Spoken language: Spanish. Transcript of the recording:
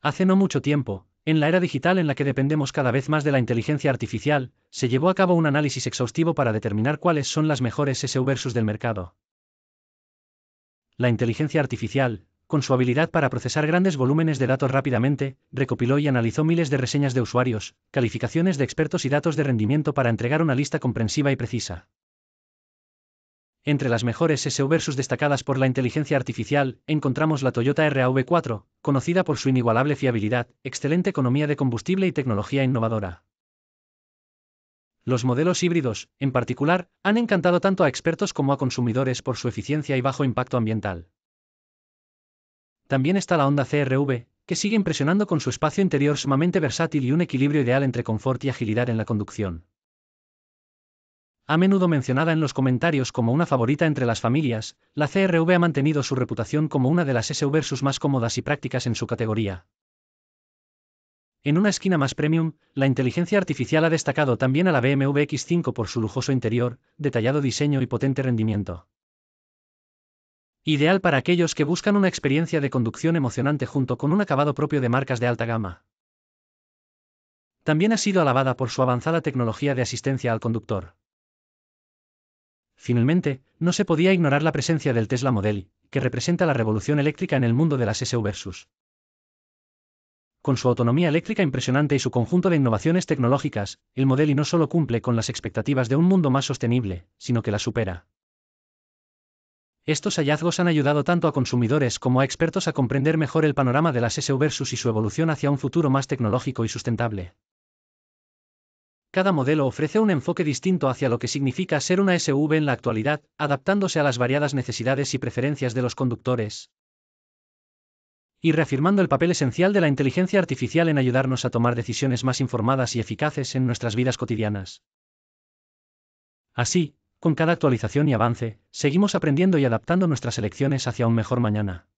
Hace no mucho tiempo, en la era digital en la que dependemos cada vez más de la inteligencia artificial, se llevó a cabo un análisis exhaustivo para determinar cuáles son las mejores versus del mercado. La inteligencia artificial, con su habilidad para procesar grandes volúmenes de datos rápidamente, recopiló y analizó miles de reseñas de usuarios, calificaciones de expertos y datos de rendimiento para entregar una lista comprensiva y precisa. Entre las mejores versus destacadas por la inteligencia artificial, encontramos la Toyota RAV4, conocida por su inigualable fiabilidad, excelente economía de combustible y tecnología innovadora. Los modelos híbridos, en particular, han encantado tanto a expertos como a consumidores por su eficiencia y bajo impacto ambiental. También está la Honda CRV, que sigue impresionando con su espacio interior sumamente versátil y un equilibrio ideal entre confort y agilidad en la conducción a menudo mencionada en los comentarios como una favorita entre las familias, la CRV ha mantenido su reputación como una de las SUVs más cómodas y prácticas en su categoría. En una esquina más premium, la inteligencia artificial ha destacado también a la BMW X5 por su lujoso interior, detallado diseño y potente rendimiento. Ideal para aquellos que buscan una experiencia de conducción emocionante junto con un acabado propio de marcas de alta gama. También ha sido alabada por su avanzada tecnología de asistencia al conductor. Finalmente, no se podía ignorar la presencia del Tesla Model, que representa la revolución eléctrica en el mundo de las versus. Con su autonomía eléctrica impresionante y su conjunto de innovaciones tecnológicas, el Model no solo cumple con las expectativas de un mundo más sostenible, sino que la supera. Estos hallazgos han ayudado tanto a consumidores como a expertos a comprender mejor el panorama de las versus y su evolución hacia un futuro más tecnológico y sustentable cada modelo ofrece un enfoque distinto hacia lo que significa ser una SUV en la actualidad, adaptándose a las variadas necesidades y preferencias de los conductores. Y reafirmando el papel esencial de la inteligencia artificial en ayudarnos a tomar decisiones más informadas y eficaces en nuestras vidas cotidianas. Así, con cada actualización y avance, seguimos aprendiendo y adaptando nuestras elecciones hacia un mejor mañana.